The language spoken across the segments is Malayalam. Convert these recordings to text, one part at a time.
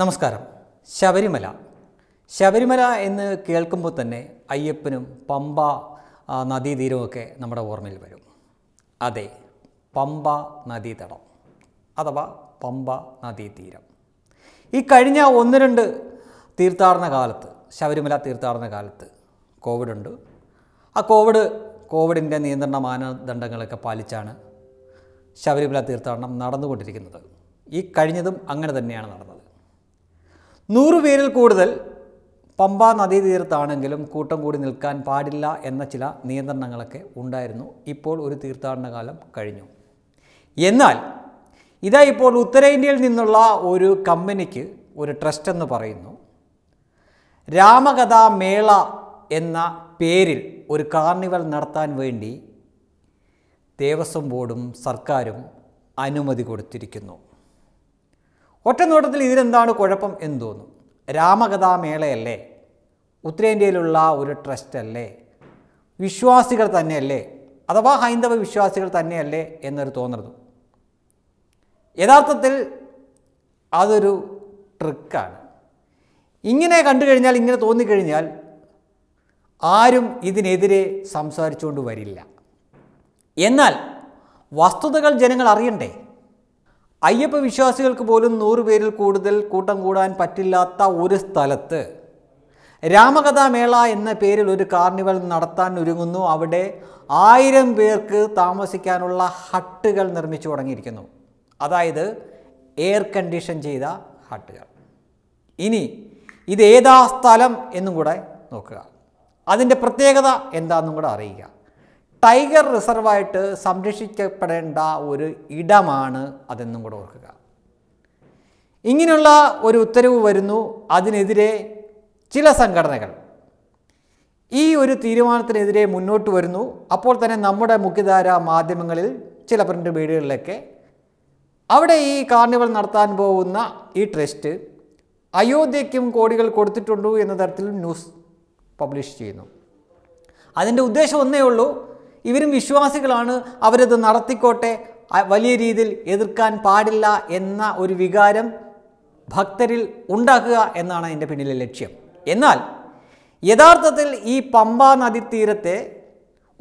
നമസ്കാരം ശബരിമല ശബരിമല എന്ന് കേൾക്കുമ്പോൾ തന്നെ അയ്യപ്പനും പമ്പ നദീതീരമൊക്കെ നമ്മുടെ ഓർമ്മയിൽ വരും അതെ പമ്പ നദീതടം അഥവാ പമ്പ നദീതീരം ഈ കഴിഞ്ഞ ഒന്ന് രണ്ട് തീർത്ഥാടന കാലത്ത് ശബരിമല തീർത്ഥാടന കാലത്ത് കോവിഡ് ഉണ്ട് ആ കോവിഡ് കോവിഡിൻ്റെ നിയന്ത്രണ മാനദണ്ഡങ്ങളൊക്കെ പാലിച്ചാണ് ശബരിമല തീർത്ഥാടനം നടന്നുകൊണ്ടിരിക്കുന്നത് ഈ കഴിഞ്ഞതും അങ്ങനെ തന്നെയാണ് നടന്നത് നൂറു പേരിൽ കൂടുതൽ പമ്പാ നദീതീരത്താണെങ്കിലും കൂട്ടം കൂടി നിൽക്കാൻ പാടില്ല എന്ന ചില നിയന്ത്രണങ്ങളൊക്കെ ഉണ്ടായിരുന്നു ഇപ്പോൾ ഒരു തീർത്ഥാടന കാലം കഴിഞ്ഞു എന്നാൽ ഇതാ ഇപ്പോൾ ഉത്തരേന്ത്യയിൽ നിന്നുള്ള ഒരു കമ്പനിക്ക് ഒരു ട്രസ്റ്റ് എന്ന് പറയുന്നു രാമകഥാ മേള എന്ന പേരിൽ ഒരു കാർണിവൽ നടത്താൻ വേണ്ടി ദേവസ്വം ബോർഡും സർക്കാരും അനുമതി കൊടുത്തിരിക്കുന്നു ഒറ്റനോട്ടത്തിൽ ഇതിനെന്താണ് കുഴപ്പം എന്ന് തോന്നും രാമകഥാമേളയല്ലേ ഉത്തരേന്ത്യയിലുള്ള ഒരു ട്രസ്റ്റ് അല്ലേ വിശ്വാസികൾ തന്നെയല്ലേ അഥവാ ഹൈന്ദവ വിശ്വാസികൾ തന്നെയല്ലേ എന്നൊരു തോന്നരുത് യഥാർത്ഥത്തിൽ അതൊരു ട്രിക്കാണ് ഇങ്ങനെ കണ്ടു കഴിഞ്ഞാൽ ഇങ്ങനെ തോന്നിക്കഴിഞ്ഞാൽ ആരും ഇതിനെതിരെ സംസാരിച്ചുകൊണ്ട് വരില്ല എന്നാൽ വസ്തുതകൾ ജനങ്ങൾ അറിയണ്ടേ അയ്യപ്പ വിശ്വാസികൾക്ക് പോലും നൂറ് പേരിൽ കൂടുതൽ കൂട്ടം കൂടാൻ പറ്റില്ലാത്ത ഒരു സ്ഥലത്ത് രാമകഥാമേള എന്ന പേരിൽ ഒരു കാർണിവൽ നടത്താൻ ഒരുങ്ങുന്നു അവിടെ ആയിരം പേർക്ക് താമസിക്കാനുള്ള ഹട്ടുകൾ നിർമ്മിച്ചു തുടങ്ങിയിരിക്കുന്നു അതായത് എയർ കണ്ടീഷൻ ചെയ്ത ഹട്ടുകൾ ഇനി ഇത് ഏതാ സ്ഥലം എന്നും കൂടെ നോക്കുക അതിൻ്റെ പ്രത്യേകത എന്താണെന്നും കൂടെ അറിയുക ടൈഗർ റിസർവായിട്ട് സംരക്ഷിക്കപ്പെടേണ്ട ഒരു ഇടമാണ് അതെന്നും കൂടെ ഓർക്കുക ഇങ്ങനെയുള്ള ഒരു ഉത്തരവ് വരുന്നു അതിനെതിരെ ചില സംഘടനകൾ ഈ ഒരു തീരുമാനത്തിനെതിരെ മുന്നോട്ട് വരുന്നു അപ്പോൾ തന്നെ നമ്മുടെ മുഖ്യധാര മാധ്യമങ്ങളിൽ ചില പ്രിൻ്റ് വീടുകളിലൊക്കെ അവിടെ ഈ കാർണിവൽ നടത്താൻ പോകുന്ന ഈ ട്രസ്റ്റ് അയോധ്യയ്ക്കും കോടികൾ കൊടുത്തിട്ടുണ്ടോ എന്ന തരത്തിൽ ന്യൂസ് പബ്ലിഷ് ചെയ്യുന്നു അതിൻ്റെ ഉദ്ദേശം ഒന്നേ ഉള്ളൂ ഇവരും വിശ്വാസികളാണ് അവരത് നടത്തിക്കോട്ടെ വലിയ രീതിയിൽ എതിർക്കാൻ പാടില്ല എന്ന ഒരു വികാരം ഭക്തരിൽ ഉണ്ടാക്കുക എന്നാണ് എൻ്റെ പിന്നിലെ ലക്ഷ്യം എന്നാൽ യഥാർത്ഥത്തിൽ ഈ പമ്പാ നദീതീരത്തെ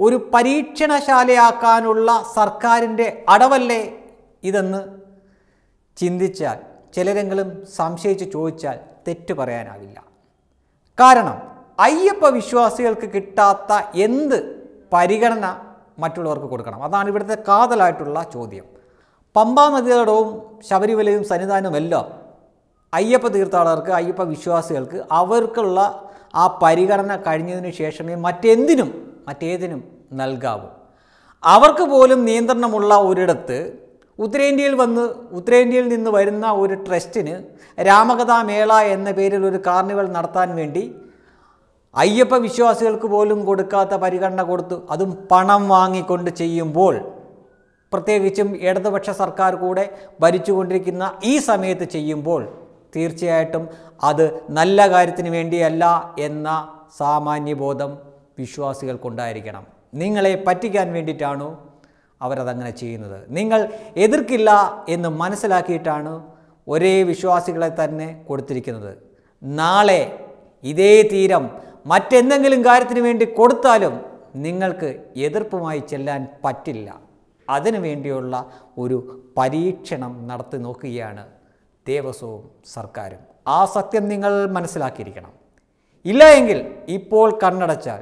ഒരു പരീക്ഷണശാലയാക്കാനുള്ള സർക്കാരിൻ്റെ അടവല്ലേ ഇതെന്ന് ചിന്തിച്ചാൽ ചിലരെങ്കിലും സംശയിച്ച് ചോദിച്ചാൽ തെറ്റ് പറയാനാവില്ല കാരണം അയ്യപ്പ വിശ്വാസികൾക്ക് കിട്ടാത്ത എന്ത് പരിഗണന മറ്റുള്ളവർക്ക് കൊടുക്കണം അതാണ് ഇവിടുത്തെ കാതലായിട്ടുള്ള ചോദ്യം പമ്പാ നദിതടവും ശബരിമലയും സന്നിധാനമെല്ലാം അയ്യപ്പ തീർത്ഥാടകർക്ക് അയ്യപ്പ വിശ്വാസികൾക്ക് അവർക്കുള്ള ആ പരിഗണന കഴിഞ്ഞതിന് ശേഷമേ മറ്റെന്തിനും മറ്റേതിനും നൽകാവൂ അവർക്ക് പോലും നിയന്ത്രണമുള്ള ഒരിടത്ത് ഉത്തരേന്ത്യയിൽ വന്ന് ഉത്തരേന്ത്യയിൽ നിന്ന് വരുന്ന ഒരു ട്രസ്റ്റിന് രാമകഥാമേള എന്ന പേരിൽ ഒരു കാർണിവൽ നടത്താൻ വേണ്ടി അയ്യപ്പ വിശ്വാസികൾക്ക് പോലും കൊടുക്കാത്ത പരിഗണന കൊടുത്തു അതും പണം വാങ്ങിക്കൊണ്ട് ചെയ്യുമ്പോൾ പ്രത്യേകിച്ചും ഇടതുപക്ഷ സർക്കാർ കൂടെ ഭരിച്ചുകൊണ്ടിരിക്കുന്ന ഈ സമയത്ത് ചെയ്യുമ്പോൾ തീർച്ചയായിട്ടും അത് നല്ല കാര്യത്തിന് വേണ്ടിയല്ല എന്ന സാമാന്യബോധം വിശ്വാസികൾക്കുണ്ടായിരിക്കണം നിങ്ങളെ പറ്റിക്കാൻ വേണ്ടിയിട്ടാണോ അവരതങ്ങനെ ചെയ്യുന്നത് നിങ്ങൾ എതിർക്കില്ല എന്ന് മനസ്സിലാക്കിയിട്ടാണ് ഒരേ വിശ്വാസികളെ തന്നെ കൊടുത്തിരിക്കുന്നത് നാളെ ഇതേ തീരം മറ്റെന്തെങ്കിലും കാര്യത്തിന് വേണ്ടി കൊടുത്താലും നിങ്ങൾക്ക് എതിർപ്പുമായി ചെല്ലാൻ പറ്റില്ല അതിനു വേണ്ടിയുള്ള ഒരു പരീക്ഷണം നടത്തി നോക്കുകയാണ് ദേവസ്വവും സർക്കാരും ആ സത്യം നിങ്ങൾ മനസ്സിലാക്കിയിരിക്കണം ഇല്ല എങ്കിൽ ഇപ്പോൾ കണ്ണടച്ചാൽ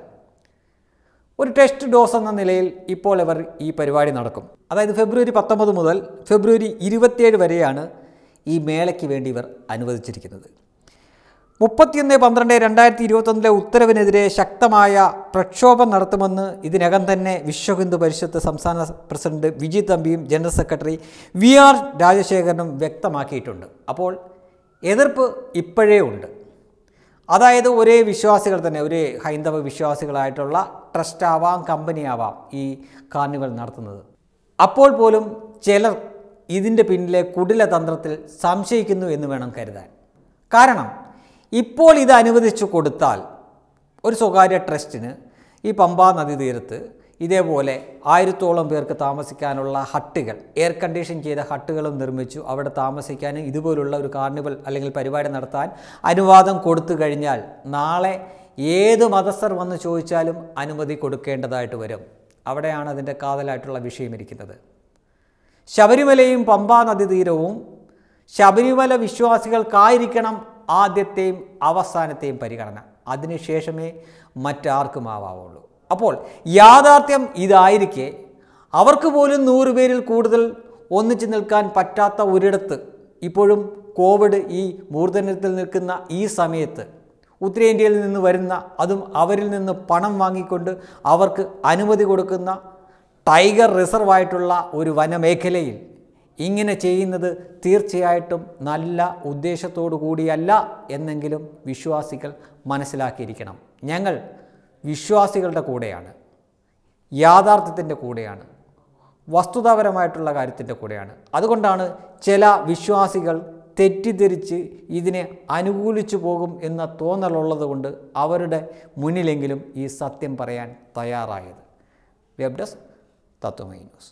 ഒരു ടെസ്റ്റ് ഡോസ് എന്ന നിലയിൽ ഇപ്പോൾ ഇവർ ഈ പരിപാടി നടക്കും അതായത് ഫെബ്രുവരി പത്തൊമ്പത് മുതൽ ഫെബ്രുവരി ഇരുപത്തിയേഴ് വരെയാണ് ഈ മേളയ്ക്ക് വേണ്ടി ഇവർ അനുവദിച്ചിരിക്കുന്നത് മുപ്പത്തിയൊന്ന് പന്ത്രണ്ട് രണ്ടായിരത്തി ഇരുപത്തൊന്നിലെ ഉത്തരവിനെതിരെ ശക്തമായ പ്രക്ഷോഭം നടത്തുമെന്ന് ഇതിനകം തന്നെ വിശ്വഹിന്ദു പരിഷത്ത് സംസ്ഥാന president Viji തമ്പിയും general secretary V R രാജശേഖരനും വ്യക്തമാക്കിയിട്ടുണ്ട് അപ്പോൾ എതിർപ്പ് ഇപ്പോഴേ ഉണ്ട് അതായത് ഒരേ വിശ്വാസികൾ തന്നെ ഒരേ ഹൈന്ദവ വിശ്വാസികളായിട്ടുള്ള ട്രസ്റ്റ് ആവാം കമ്പനി ആവാം ഈ കാർണിവൽ നടത്തുന്നത് അപ്പോൾ പോലും ചിലർ ഇതിൻ്റെ പിന്നിലെ കുടില തന്ത്രത്തിൽ സംശയിക്കുന്നു എന്ന് വേണം കരുതാൻ കാരണം ഇപ്പോൾ ഇത് അനുവദിച്ചു കൊടുത്താൽ ഒരു സ്വകാര്യ ട്രസ്റ്റിന് ഈ പമ്പാ നദി തീരത്ത് ഇതേപോലെ ആയിരത്തോളം പേർക്ക് താമസിക്കാനുള്ള ഹട്ടുകൾ എയർ കണ്ടീഷൻ ചെയ്ത ഹട്ടുകളും നിർമ്മിച്ചു അവിടെ താമസിക്കാനും ഇതുപോലുള്ള ഒരു കാർണിവൽ അല്ലെങ്കിൽ പരിപാടി നടത്താൻ അനുവാദം കൊടുത്തു കഴിഞ്ഞാൽ നാളെ ഏത് മതസ്ഥർ വന്ന് ചോദിച്ചാലും അനുമതി കൊടുക്കേണ്ടതായിട്ട് വരും അവിടെയാണ് അതിൻ്റെ കാതലായിട്ടുള്ള വിഷയം ഇരിക്കുന്നത് ശബരിമലയും പമ്പാ നദി തീരവും ശബരിമല വിശ്വാസികൾക്കായിരിക്കണം ആദ്യത്തെയും അവസാനത്തെയും പരിഗണന അതിനുശേഷമേ മറ്റാർക്കും ആവാവുള്ളൂ അപ്പോൾ യാഥാർത്ഥ്യം ഇതായിരിക്കെ അവർക്ക് പോലും നൂറുപേരിൽ പേരിൽ കൂടുതൽ ഒന്നിച്ചു നിൽക്കാൻ പറ്റാത്ത ഒരിടത്ത് ഇപ്പോഴും കോവിഡ് ഈ മൂർധന്യത്തിൽ നിൽക്കുന്ന ഈ സമയത്ത് ഉത്തരേന്ത്യയിൽ നിന്ന് വരുന്ന അതും അവരിൽ നിന്ന് പണം വാങ്ങിക്കൊണ്ട് അവർക്ക് അനുമതി കൊടുക്കുന്ന ടൈഗർ റിസർവായിട്ടുള്ള ഒരു വനമേഖലയിൽ ഇങ്ങനെ ചെയ്യുന്നത് തീർച്ചയായിട്ടും നല്ല ഉദ്ദേശത്തോടു കൂടിയല്ല എന്നെങ്കിലും വിശ്വാസികൾ മനസ്സിലാക്കിയിരിക്കണം ഞങ്ങൾ വിശ്വാസികളുടെ കൂടെയാണ് യാഥാർത്ഥ്യത്തിൻ്റെ കൂടെയാണ് വസ്തുതാപരമായിട്ടുള്ള കാര്യത്തിൻ്റെ കൂടെയാണ് അതുകൊണ്ടാണ് ചില വിശ്വാസികൾ തെറ്റിദ്ധരിച്ച് ഇതിനെ അനുകൂലിച്ചു പോകും എന്ന കൊണ്ട് അവരുടെ മുന്നിലെങ്കിലും ഈ സത്യം പറയാൻ തയ്യാറായത് വെബ് ഡെസ്ക് തത്വമൈ ന്യൂസ്